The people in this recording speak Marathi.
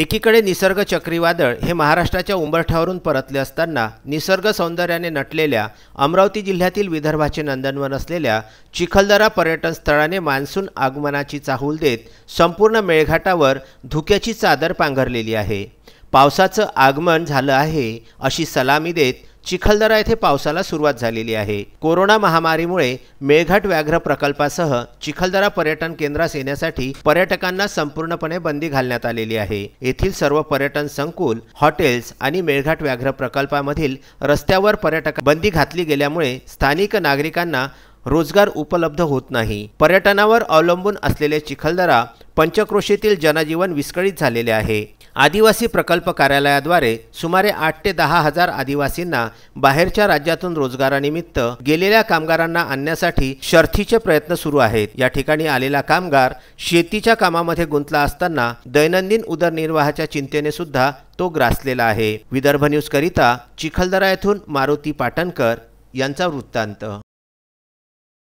एकीकडे निसर्ग चक्रीवादळ हे महाराष्ट्राच्या उंबरठ्यावरून परतले असताना निसर्ग सौंदर्याने नटलेल्या अमरावती जिल्ह्यातील विदर्भाचे नंदनवन असलेल्या चिखलदरा पर्यटन स्थळाने मान्सून आगमनाची चाहूल देत संपूर्ण मेळघाटावर धुक्याची चादर पांघरलेली आहे पावसाचं आगमन झालं आहे अशी सलामी देत चिखलदरा येथे पावसाला सुरुवात झालेली आहे कोरोना महामारीमुळे मेळघाट व्याघ्र प्रकल्पासह चिखलदरा पर्यटन केंद्रास येण्यासाठी पर्यटकांना संपूर्णपणे बंदी घालण्यात आलेली आहे येथील सर्व पर्यटन संकुल हॉटेल्स आणि मेळघाट व्याघ्र प्रकल्पामधील रस्त्यावर पर्यटक बंदी घातली गेल्यामुळे स्थानिक नागरिकांना रोजगार उपलब्ध होत नाही पर्यटनावर अवलंबून असलेले चिखलदरा पंचक्रोशीतील जनजीवन विस्कळीत झालेले आहे आदिवासी प्रकल्प कार्यालयाद्वारे सुमारे आठ ते दहा हजार आदिवासींना बाहेरच्या राज्यातून रोजगारानिमित्त गेलेल्या कामगारांना आणण्यासाठी शर्थीचे प्रयत्न सुरू आहेत या ठिकाणी आलेला कामगार शेतीच्या कामामध्ये गुंतला असताना दैनंदिन उदरनिर्वाहाच्या चिंतेने सुद्धा तो ग्रासलेला आहे विदर्भ न्यूजकरिता चिखलदरा येथून मारुती पाटणकर यांचा वृत्तांत